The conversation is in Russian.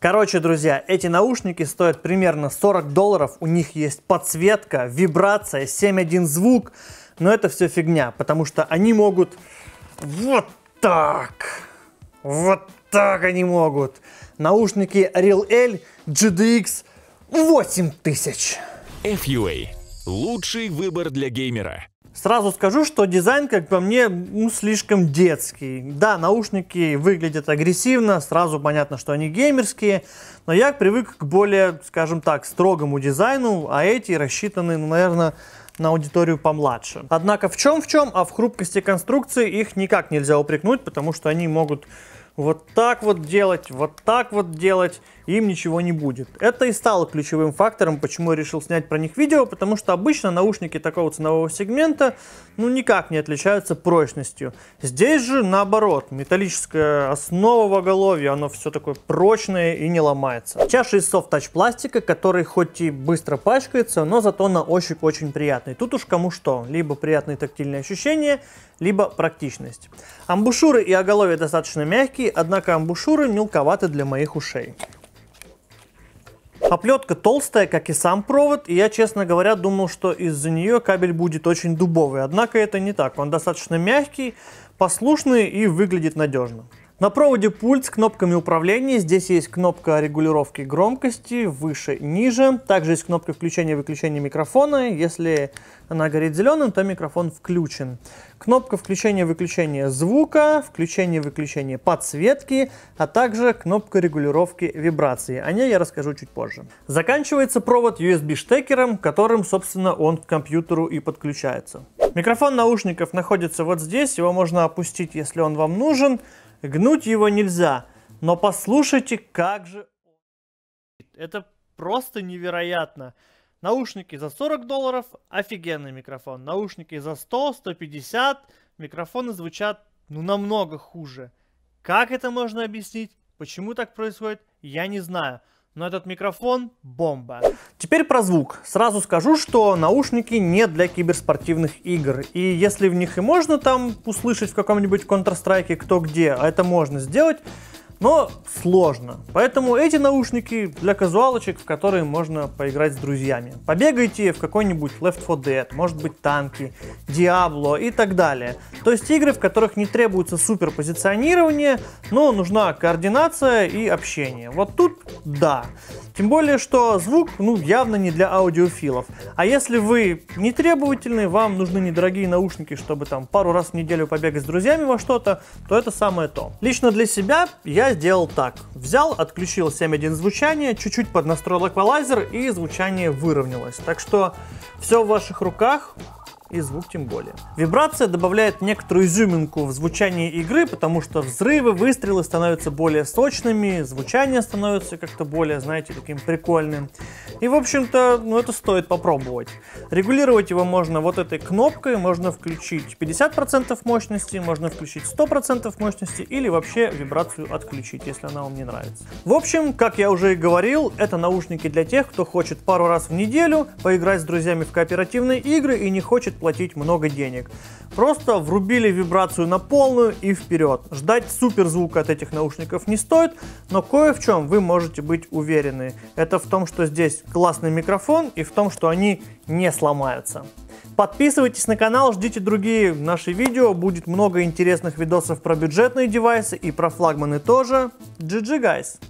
Короче, друзья, эти наушники стоят примерно 40 долларов. У них есть подсветка, вибрация, 7.1 звук. Но это все фигня, потому что они могут вот так. Вот так они могут. Наушники Real RealL GDX 8000. FUA. Лучший выбор для геймера. Сразу скажу, что дизайн, как по мне, ну, слишком детский. Да, наушники выглядят агрессивно, сразу понятно, что они геймерские, но я привык к более, скажем так, строгому дизайну, а эти рассчитаны, ну, наверное, на аудиторию помладше. Однако в чем в чем, а в хрупкости конструкции их никак нельзя упрекнуть, потому что они могут вот так вот делать, вот так вот делать, им ничего не будет. Это и стало ключевым фактором, почему я решил снять про них видео, потому что обычно наушники такого ценового сегмента ну никак не отличаются прочностью. Здесь же наоборот, металлическая основа в оголовье, оно все такое прочное и не ломается. Чаша из софт-тач пластика, который хоть и быстро пачкается, но зато на ощупь очень приятный. Тут уж кому что, либо приятные тактильные ощущения, либо практичность. Амбушюры и оголовье достаточно мягкие, однако амбушюры мелковаты для моих ушей. Оплетка толстая, как и сам провод, и я, честно говоря, думал, что из-за нее кабель будет очень дубовый. Однако это не так, он достаточно мягкий, послушный и выглядит надежно. На проводе пульт с кнопками управления. Здесь есть кнопка регулировки громкости, выше, ниже. Также есть кнопка включения и выключения микрофона. Если она горит зеленым, то микрофон включен. Кнопка включения и выключения звука, включения и выключение подсветки, а также кнопка регулировки вибрации. О ней я расскажу чуть позже. Заканчивается провод USB-штекером, которым, собственно, он к компьютеру и подключается. Микрофон наушников находится вот здесь. Его можно опустить, если он вам нужен. Гнуть его нельзя, но послушайте, как же... Это просто невероятно. Наушники за 40 долларов, офигенный микрофон. Наушники за 100, 150, микрофоны звучат ну намного хуже. Как это можно объяснить? Почему так происходит? Я не знаю но этот микрофон – бомба. Теперь про звук. Сразу скажу, что наушники не для киберспортивных игр. И если в них и можно там услышать в каком-нибудь Counter-Strike кто где, а это можно сделать, но сложно. Поэтому эти наушники для казуалочек, в которые можно поиграть с друзьями. Побегайте в какой-нибудь Left 4 Dead, может быть танки, Diablo и так далее. То есть игры, в которых не требуется супер позиционирование, но нужна координация и общение. Вот тут да. Тем более, что звук ну, явно не для аудиофилов. А если вы не требовательны, вам нужны недорогие наушники, чтобы там пару раз в неделю побегать с друзьями во что-то, то это самое то. Лично для себя я сделал так. Взял, отключил 7.1 звучание, чуть-чуть поднастроил эквалайзер и звучание выровнялось. Так что все в ваших руках и звук тем более. Вибрация добавляет некоторую изюминку в звучание игры, потому что взрывы, выстрелы становятся более сочными, звучание становится как-то более, знаете, таким прикольным. И, в общем-то, ну это стоит попробовать. Регулировать его можно вот этой кнопкой, можно включить 50% мощности, можно включить 100% мощности или вообще вибрацию отключить, если она вам не нравится. В общем, как я уже и говорил, это наушники для тех, кто хочет пару раз в неделю поиграть с друзьями в кооперативные игры и не хочет платить много денег. Просто врубили вибрацию на полную и вперед. Ждать суперзвука от этих наушников не стоит, но кое в чем вы можете быть уверены. Это в том, что здесь классный микрофон и в том, что они не сломаются. Подписывайтесь на канал, ждите другие наши видео, будет много интересных видосов про бюджетные девайсы и про флагманы тоже. GG, guys!